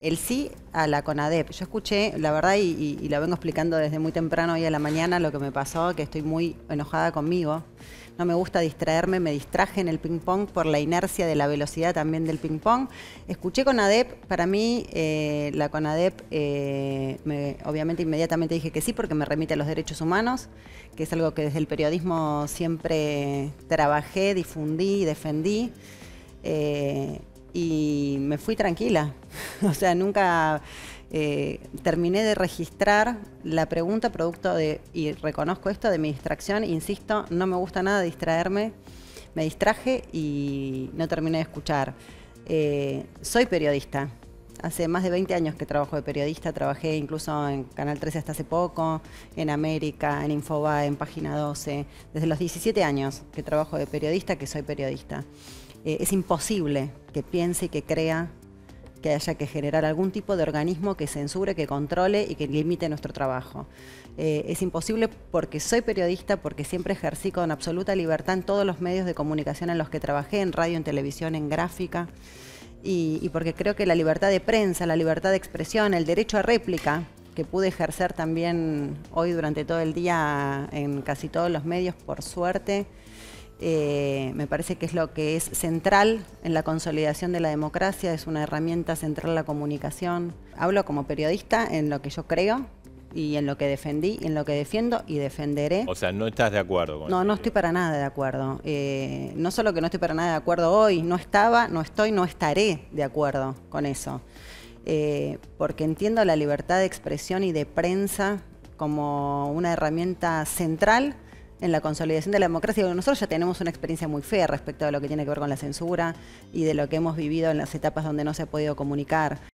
el sí a la CONADEP. Yo escuché, la verdad, y, la lo vengo explicando desde muy temprano hoy a la mañana, lo que me pasó, que estoy muy enojada conmigo. No me gusta distraerme, me distraje en el ping-pong por la inercia de la velocidad también del ping-pong. Escuché CONADEP, para mí eh, la CONADEP, eh, me, obviamente inmediatamente dije que sí, porque me remite a los derechos humanos, que es algo que desde el periodismo siempre trabajé, difundí, defendí. Eh, y me fui tranquila. o sea, nunca eh, terminé de registrar la pregunta producto de, y reconozco esto, de mi distracción. Insisto, no me gusta nada distraerme. Me distraje y no terminé de escuchar. Eh, soy periodista. Hace más de 20 años que trabajo de periodista, trabajé incluso en Canal 13 hasta hace poco, en América, en infoba, en Página 12, desde los 17 años que trabajo de periodista, que soy periodista. Eh, es imposible que piense y que crea que haya que generar algún tipo de organismo que censure, que controle y que limite nuestro trabajo. Eh, es imposible porque soy periodista, porque siempre ejercí con absoluta libertad en todos los medios de comunicación en los que trabajé, en radio, en televisión, en gráfica, y, y porque creo que la libertad de prensa, la libertad de expresión, el derecho a réplica, que pude ejercer también hoy durante todo el día en casi todos los medios, por suerte, eh, me parece que es lo que es central en la consolidación de la democracia, es una herramienta central la comunicación. Hablo como periodista en lo que yo creo y en lo que defendí, y en lo que defiendo y defenderé. O sea, no estás de acuerdo con No, no estoy para nada de acuerdo. Eh, no solo que no estoy para nada de acuerdo hoy, no estaba, no estoy, no estaré de acuerdo con eso. Eh, porque entiendo la libertad de expresión y de prensa como una herramienta central en la consolidación de la democracia. Nosotros ya tenemos una experiencia muy fea respecto a lo que tiene que ver con la censura y de lo que hemos vivido en las etapas donde no se ha podido comunicar.